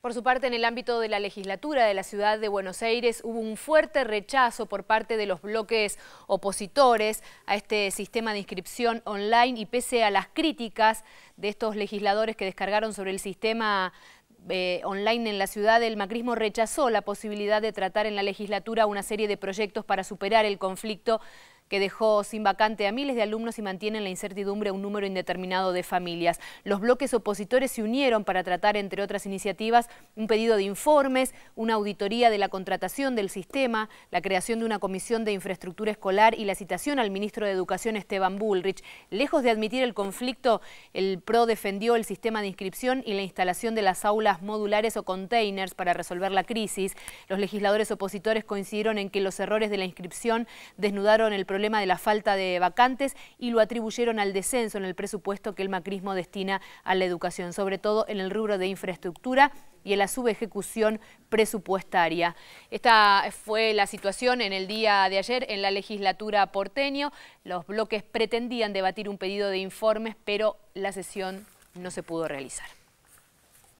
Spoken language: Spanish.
Por su parte, en el ámbito de la legislatura de la ciudad de Buenos Aires hubo un fuerte rechazo por parte de los bloques opositores a este sistema de inscripción online y pese a las críticas de estos legisladores que descargaron sobre el sistema eh, online en la ciudad, el macrismo rechazó la posibilidad de tratar en la legislatura una serie de proyectos para superar el conflicto que dejó sin vacante a miles de alumnos y mantiene en la incertidumbre un número indeterminado de familias. Los bloques opositores se unieron para tratar, entre otras iniciativas, un pedido de informes, una auditoría de la contratación del sistema, la creación de una comisión de infraestructura escolar y la citación al ministro de Educación Esteban Bullrich. Lejos de admitir el conflicto, el PRO defendió el sistema de inscripción y la instalación de las aulas modulares o containers para resolver la crisis. Los legisladores opositores coincidieron en que los errores de la inscripción desnudaron el problema problema de la falta de vacantes y lo atribuyeron al descenso en el presupuesto que el macrismo destina a la educación, sobre todo en el rubro de infraestructura y en la subejecución presupuestaria. Esta fue la situación en el día de ayer en la legislatura porteño. Los bloques pretendían debatir un pedido de informes, pero la sesión no se pudo realizar.